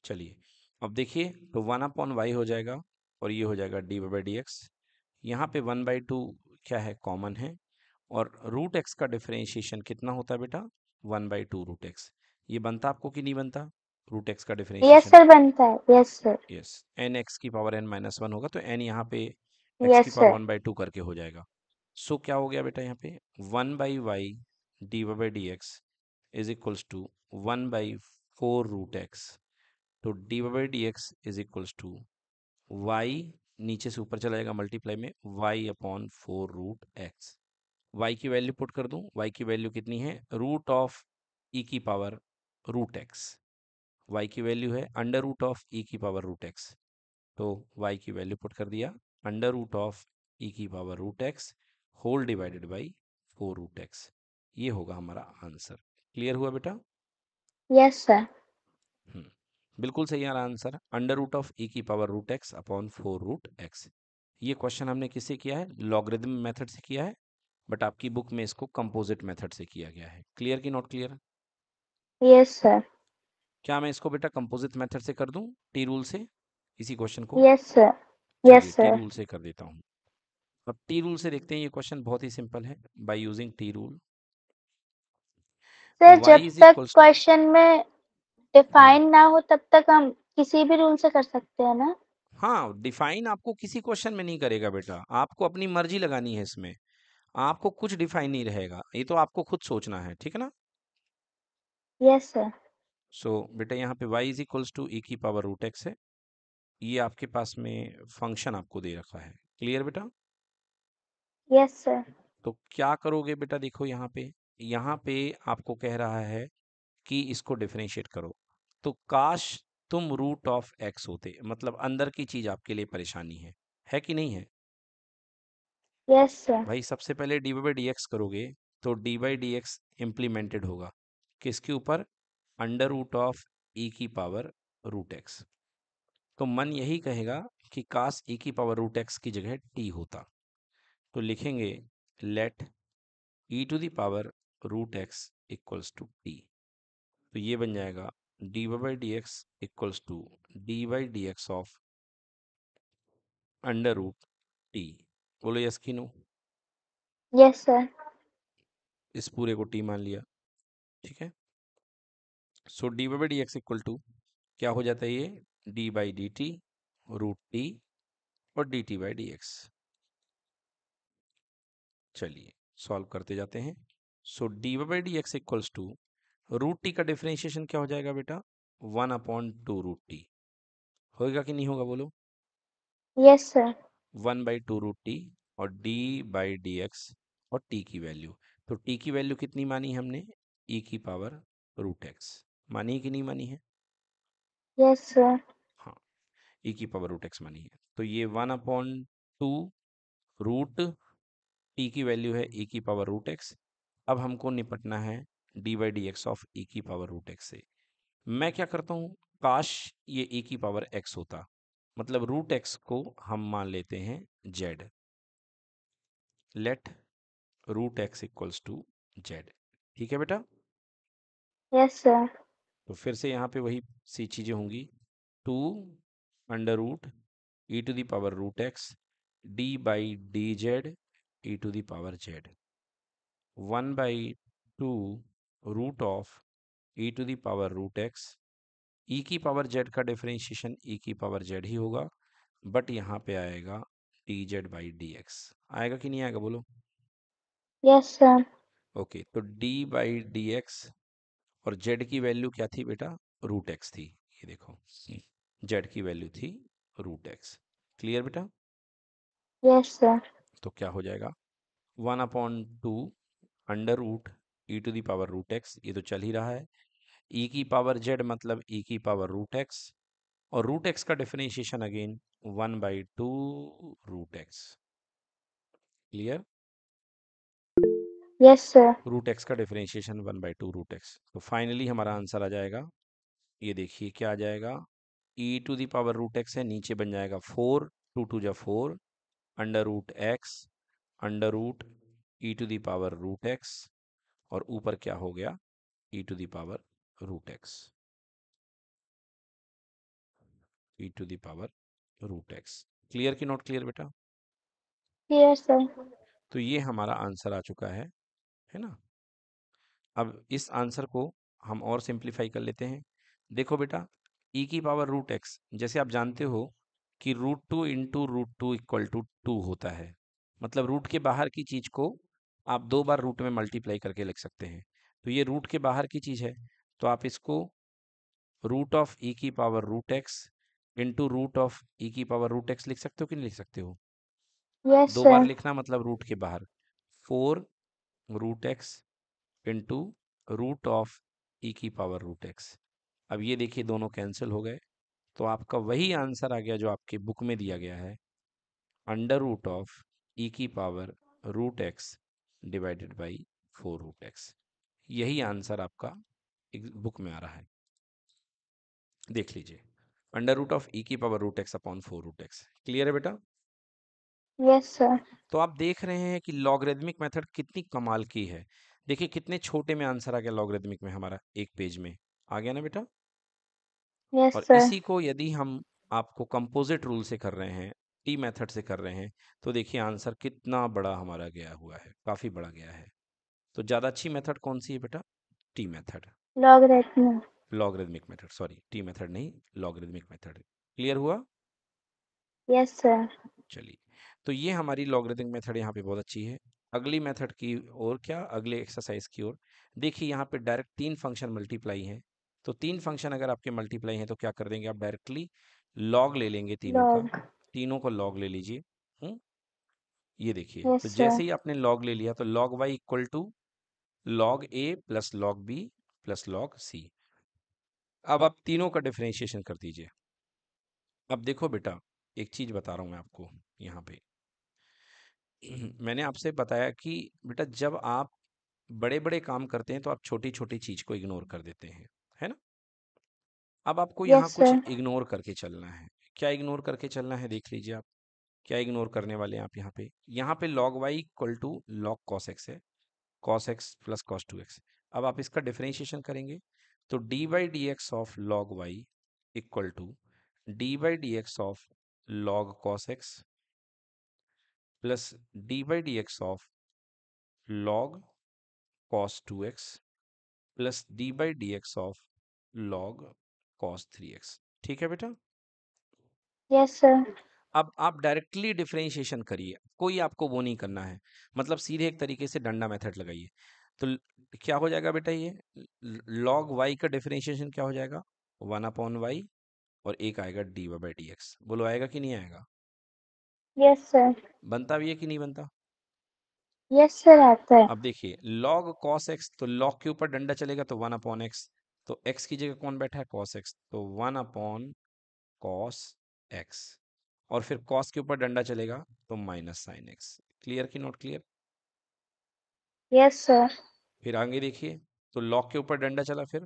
चलिए अब देखिए तो वन अपॉन वाई हो जाएगा और ये हो जाएगा डी बाई डी एक्स यहाँ पे वन बाई टू क्या है कॉमन है और रूट एक्स का डिफ्रेंशिएशन कितना होता है बेटा one by two root x ये बनता आपको कि नहीं बनता रूट एक्स का डिफरेंशिएशन यस सर बनता है yes sir yes n x की पावर एन माइनस वन होगा तो एन यहाँ पे एक्स की पावर वन बाई टू करके हो जाएगा सो so, क्या हो गया बेटा यहाँ पे one by y d y by d x is equals to one by four root x तो d y by d x is equals to y नीचे से ऊपर चला जाएगा मल्टीप्लाई में y upon four root x y की value put कर दूँ वाई की वैल्यू कितनी है रूट ऑफ ई की पावर रूट एक्स y की वैल्यू है under root of e e की पावर रूट एक्स तो y की वैल्यू पुट कर दिया under root of e e की power root x whole divided by four root x ये होगा हमारा आंसर क्लियर हुआ बेटा यस सर हम्म, बिल्कुल सही हमारा answer under root of e e की power root x upon four root x ये क्वेश्चन हमने किससे किया है लॉगरिदम मेथड से किया है बट आपकी बुक में इसको कंपोजिट मेथड से किया गया है क्लियर की नॉट क्लियर यस सर क्या मैं इसको बेटा कंपोजिट मेथड से कर दूं टी रूल से इसी क्वेश्चन को yes yes sir t rule से कर देता हूं अब टी रूल से देखते हैं ये क्वेश्चन बहुत ही सिंपल है by using t rule sir जब तक क्वेश्चन में डिफाइन hmm. ना हो तब तक हम किसी भी रूल से कर सकते हैं ना हाँ डिफाइन आपको किसी क्वेश्चन में नहीं करेगा बेटा आपको अपनी मर्जी लगानी है इसमें आपको कुछ डिफाइन नहीं रहेगा ये तो आपको खुद सोचना है ठीक है ना yes yes, sir so so, बेटा यहाँ पे y is equals to e की पावर रूट एक्स है ये आपके पास में फंक्शन आपको दे रखा है क्लियर बेटा यस सर तो क्या करोगे बेटा देखो यहाँ पे यहाँ पे आपको कह रहा है कि इसको डिफ्रेंशिएट करो तो काश तुम रूट ऑफ एक्स होते मतलब अंदर की चीज आपके लिए परेशानी है है कि नहीं है यस सर भाई सबसे पहले डी बाई डी एक्स करोगे तो d by d x implemented होगा किसके ऊपर अंडर रूट ऑफ ई की पावर रूट एक्स तो मन यही कहेगा कि काश ई की पावर रूट एक्स की जगह टी होता तो लिखेंगे let e to the power root x equals to t तो ये बन जाएगा d y by d x equals to d by d x of under root t बोलो यस की नो यस सर इस पूरे को टी मान लिया ठीक है so d by d x equal to क्या हो जाता है ये d by d t root t और d t by d x चलिए सॉल्व करते जाते हैं so d by d x equals to root t का डिफ्रेंशिएशन क्या हो जाएगा बेटा one upon two root t होगा कि नहीं होगा बोलो yes sir one by two root t और डी बाई डी एक्स और टी की वैल्यू तो टी की वैल्यू कितनी मानी हमने ई e की पावर रूट एक्स मानी है कि नहीं मानी है यस सर हाँ ई की पावर रूट एक्स मानी है तो ये one upon two root t की वैल्यू है ई की पावर रूट एक्स अब हमको निपटना है d by d x of e की पावर रूट एक्स से मैं क्या करता हूँ काश ये ई की पावर एक्स होता मतलब रूट एक्स को हम मान लेते हैं z let root x equals to z ठीक है बेटा यस सर तो फिर से यहाँ पे वही सी चीज़ें होंगी two under root e to the power root x d by d z e to power z one by two root of e to the power root x e की पावर जेड का डिफ्रेंशिएशन ई e की power z ही होगा but यहाँ पे आएगा d z by d x आएगा कि नहीं आएगा बोलो यस सर ओके तो डी बाई डी एक्स और जेड की वैल्यू क्या थी बेटा रूट एक्स थी ये देखो हम्म। जेड की वैल्यू थी रूट एक्स क्लियर बेटा यस सर तो क्या हो जाएगा one upon two under root e to the power root x ये तो चल ही रहा है ई की पावर जेड मतलब ई की पावर रूट एक्स और रूट एक्स का differentiation again one by two root x clear yes sir root x का differentiation one by two root x तो फाइनली हमारा आंसर आ जाएगा ये देखिए क्या आ जाएगा e to the power root x है नीचे बन जाएगा फोर टू टू जा four under root x under root e to the power root x और ऊपर क्या हो गया e to the power root x e to the power root x clear की नॉट क्लियर बेटा क्लियर yes, सर तो ये हमारा आंसर आ चुका है है ना अब इस आंसर को हम और सिंप्लीफाई कर लेते हैं देखो बेटा e की पावर रूट एक्स जैसे आप जानते हो कि root two into root two equal to two होता है मतलब रूट के बाहर की चीज़ को आप दो बार रूट में मल्टीप्लाई करके लिख सकते हैं तो ये रूट के बाहर की चीज़ है तो आप इसको रूट ऑफ ई की power root x into root of e की पावर रूट एक्स लिख सकते हो कि नहीं लिख सकते हो yes, दो sir. बार लिखना मतलब रूट के बाहर four root x into root of e की पावर रूट एक्स अब ये देखिए दोनों कैंसिल हो गए तो आपका वही आंसर आ गया जो आपके बुक में दिया गया है अंडर रूट ऑफ ई की power root x divided by four root x यही आंसर आपका बुक में आ रहा है देख लीजिए अंडर रूट ऑफ ई की power root x upon four root x clear है बेटा यस सर तो आप देख रहे हैं कि लॉगरेदमिक मेथड कितनी कमाल की है देखिए कितने छोटे में आंसर आ गया लॉगरेदमिक में हमारा एक पेज में आ गया ना बेटा यस और sir. इसी को यदि हम आपको कंपोजिट रूल से कर रहे हैं टी मेथड से कर रहे हैं तो देखिए आंसर कितना बड़ा हमारा गया हुआ है काफी बड़ा गया है तो ज्यादा अच्छी मेथड कौन सी है बेटा t method logarithm logarithmic method sorry t method नहीं लॉगरिथमिक मेथड क्लियर हुआ यस सर चलिए तो ये हमारी लॉगरिथिंग मेथड यहाँ पे बहुत अच्छी है अगली मेथड की ओर क्या अगले एक्सरसाइज की ओर देखिए यहाँ पे डायरेक्ट तीन फंक्शन मल्टीप्लाई हैं तो तीन फंक्शन अगर आपके मल्टीप्लाई हैं तो क्या कर देंगे आप डायरेक्टली लॉग ले लेंगे तीनों का तीनों को लॉग ले लीजिए हम्म? ये देखिए yes, तो जैसे ही आपने लॉग ले लिया तो log y equal to log a plus log b plus log c अब आप तीनों का डिफ्रेंशिएशन कर दीजिए अब देखो बेटा एक चीज बता रहा हूँ मैं आपको यहाँ पे मैंने आपसे बताया कि बेटा जब आप बड़े बड़े काम करते हैं तो आप छोटी छोटी चीज को इग्नोर कर देते हैं है ना अब आपको यहाँ कुछ इग्नोर करके चलना है क्या इग्नोर करके चलना है देख लीजिए आप क्या इग्नोर करने वाले हैं आप यहाँ पे यहाँ पे log y equal to log cos x है cos x plus cos two x अब आप इसका डिफरेंशिएशन करेंगे तो d by d x of log y equal to d by d x of log cos x plus d by d x of log cos two x plus d by d x of log cos three x ठीक है बेटा yes sir अब आप directly differentiation करिए कोई आपको वो नहीं करना है मतलब सीधे एक तरीके से डंडा मेथड लगाइए तो क्या हो जाएगा बेटा ये लॉग वाई का डिफरेंशिएशन क्या हो जाएगा वन अपॉन वाई और एक आएगा d y by d x बोलो आएगा कि नहीं आएगा यस सर बनता भी है कि नहीं बनता यस सर आता है अब देखिए log cos x तो log के ऊपर डंडा चलेगा तो वन अपॉन एक्स तो x की जगह कौन बैठा है cos x तो वन अपॉन cos x और फिर cos के ऊपर डंडा चलेगा तो माइनस साइन एक्स क्लियर की नॉट क्लियर यस सर फिर आगे देखिए तो log के ऊपर डंडा चला फिर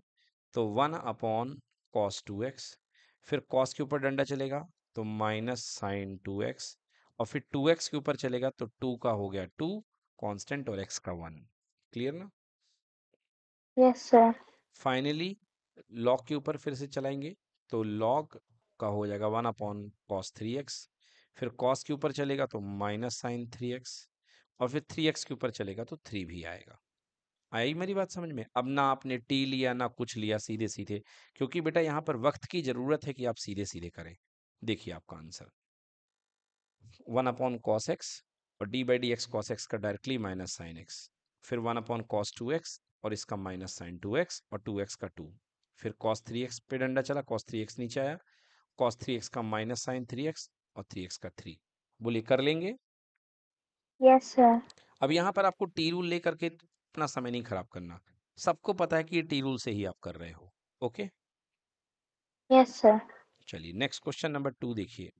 तो one upon cos two x फिर cos के ऊपर डंडा चलेगा तो माइनस साइन टू एक्स और फिर टू एक्स के ऊपर चलेगा तो टू का हो गया टू कांस्टेंट और एक्स का वन क्लियर ना यस सर फाइनली लॉग के ऊपर फिर से चलाएंगे तो लॉग का हो जाएगा one upon cos three x फिर कॉस के ऊपर चलेगा तो माइनस साइन थ्री एक्स और फिर थ्री एक्स के ऊपर चलेगा तो थ्री भी आएगा आई मेरी बात समझ में अब ना आपने टी लिया ना कुछ लिया सीधे सीधे क्योंकि बेटा यहाँ पर वक्त की ज़रूरत है कि आप सीधे सीधे करें देखिए आपका answer one upon cos x और डी बाई डी एक्स हम्म। कॉस एक्स का डायरेक्टली माइनस साइन एक्स फिर one upon cos two x और इसका माइनस साइन टू एक्स और टू एक्स का टू फिर कॉस थ्री एक्स पे डंडा चला कॉस थ्री एक्स नीचे आया कॉस थ्री एक्स का माइनस साइन थ्री एक्स और थ्री एक्स का थ्री बोलिए कर लेंगे यस yes, सर अब यहाँ पर आपको टी रूल लेकर के अपना समय नहीं खराब करना सबको पता है कि ये टी रूल से ही आप कर रहे हो ओके यस सर चलिए नेक्स्ट क्वेश्चन नंबर टू देखिए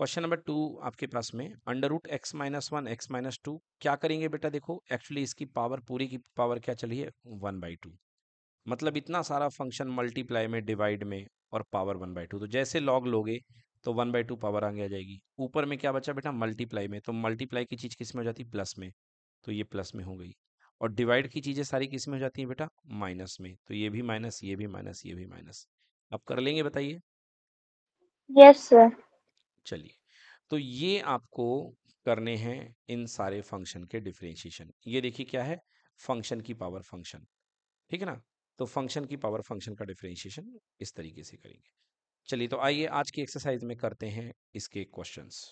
क्वेश्चन नंबर टू आपके पास में under root x minus one x minus two क्या करेंगे बेटा देखो एक्चुअली इसकी पावर पूरी की पावर क्या चली है वन बाई टू मतलब इतना सारा फंक्शन मल्टीप्लाई में डिवाइड में और पावर वन बाई टू तो जैसे लॉग लोगे तो वन बाई टू पावर आगे आ जाएगी ऊपर में क्या बचा बेटा मल्टीप्लाई में तो मल्टीप्लाई की चीज़ किस में हो जाती है प्लस में तो ये प्लस में हो गई और डिवाइड की चीज़ें सारी किस में हो जाती हैं बेटा माइनस में तो ये भी माइनस ये भी माइनस ये भी माइनस अब कर लेंगे बताइए यस सर चलिए तो ये आपको करने हैं इन सारे फंक्शन के डिफ्रेंशिएशन ये देखिए क्या है फंक्शन की पावर फंक्शन ठीक है ना तो फंक्शन की पावर फंक्शन का डिफ्रेंशिएशन इस तरीके से करेंगे चलिए तो आइए आज की एक्सरसाइज में करते हैं इसके क्वेश्चंस